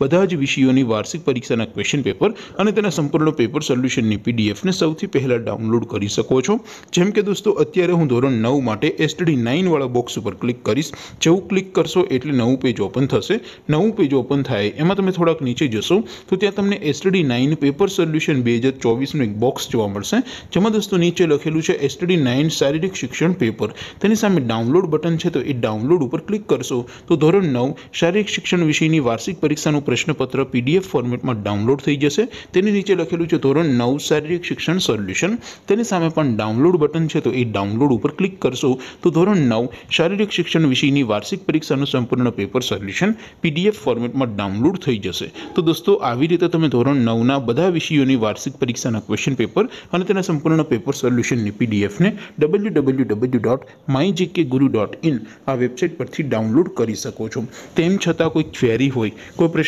બધા જ વિષયોની વાર્ષિક પરીક્ષાના ક્વેશ્ચન પેપર અને તેના સંપૂર્ણ પેપર સોલ્યુશનની પીડીએફને સૌથી પહેલાં ડાઉનલોડ કરી શકો છો જેમ કે દોસ્તો અત્યારે હું ધોરણ નવ માટે એસટડી નાઇનવાળા બોક્સ ઉપર ક્લિક કરીશ જેવું ક્લિક કરશો એટલે નવું પેજ ઓપન થશે નવું પેજ ઓપન થાય એમાં તમે થોડાક નીચે જશો તો ત્યાં તમને એસટડી નાઇન પેપર સોલ્યુશન બે હજાર ચોવીસનું એક બોક્સ જોવા મળશે જેમાં દોસ્તો નીચે લખેલું છે એસટડી નાઇન શારીરિક શિક્ષણ પેપર તેની સામે ડાઉનલોડ બટન છે તો એ ડાઉનલોડ ઉપર ક્લિક કરશો તો ધોરણ નવ શારીરિક શિક્ષણ વિષયની વાર્ષિક પરીક્ષાનું પરીક્ષાનું પ્રશ્નપત્ર પીડીએફ ફોર્મેટમાં ડાઉનલોડ થઈ જશે તેની નીચે લખેલું છે ધોરણ નવ શારીરિક શિક્ષણ સોલ્યુશન તેની સામે પણ ડાઉનલોડ બટન છે તો એ ડાઉનલોડ ઉપર ક્લિક કરશો તો ધોરણ નવ શારીરિક શિક્ષણ વિષયની વાર્ષિક પરીક્ષાનું સંપૂર્ણ પેપર સોલ્યુશન પીડીએફ ફોર્મેટમાં ડાઉનલોડ થઈ જશે તો દોસ્તો આવી રીતે તમે ધોરણ નવના બધા વિષયોની વાર્ષિક પરીક્ષાના ક્વેશ્ચન પેપર અને તેના સંપૂર્ણ પેપર સોલ્યુશનની પીડીએફને W W W dot my GK guru dot in આ વેબસાઇટ પરથી ડાઉનલોડ કરી શકો છો તેમ છતાં કોઈ ક્વેરી હોય કોઈ પ્રશ્ન